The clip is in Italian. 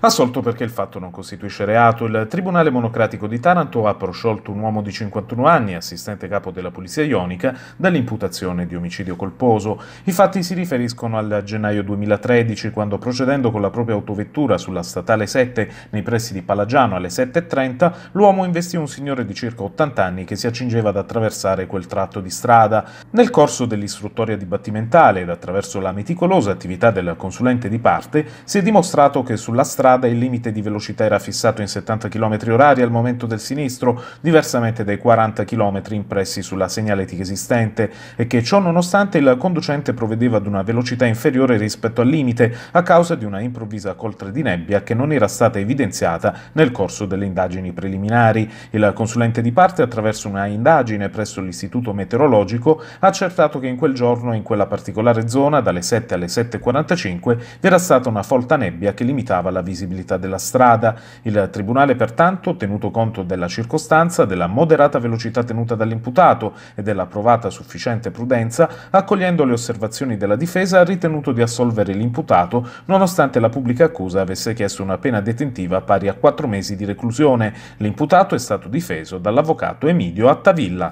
Assolto perché il fatto non costituisce reato, il Tribunale Monocratico di Taranto ha prosciolto un uomo di 51 anni, assistente capo della Polizia Ionica, dall'imputazione di omicidio colposo. I fatti si riferiscono al gennaio 2013, quando procedendo con la propria autovettura sulla statale 7 nei pressi di Palagiano alle 7.30, l'uomo investì un signore di circa 80 anni che si accingeva ad attraversare quel tratto di strada. Nel corso dell'istruttoria dibattimentale ed attraverso la meticolosa attività del consulente di parte, si è dimostrato che sulla strada strada il limite di velocità era fissato in 70 km orari al momento del sinistro, diversamente dai 40 km impressi sulla segnaletica esistente, e che ciò nonostante il conducente provvedeva ad una velocità inferiore rispetto al limite a causa di una improvvisa coltre di nebbia che non era stata evidenziata nel corso delle indagini preliminari. Il consulente di parte, attraverso una indagine presso l'Istituto Meteorologico, ha accertato che in quel giorno, in quella particolare zona, dalle 7 alle 7.45, vi era stata una folta nebbia che limitava la visibilità visibilità della strada. Il Tribunale pertanto, tenuto conto della circostanza, della moderata velocità tenuta dall'imputato e della provata sufficiente prudenza, accogliendo le osservazioni della difesa, ha ritenuto di assolvere l'imputato nonostante la pubblica accusa avesse chiesto una pena detentiva pari a quattro mesi di reclusione. L'imputato è stato difeso dall'avvocato Emidio Attavilla.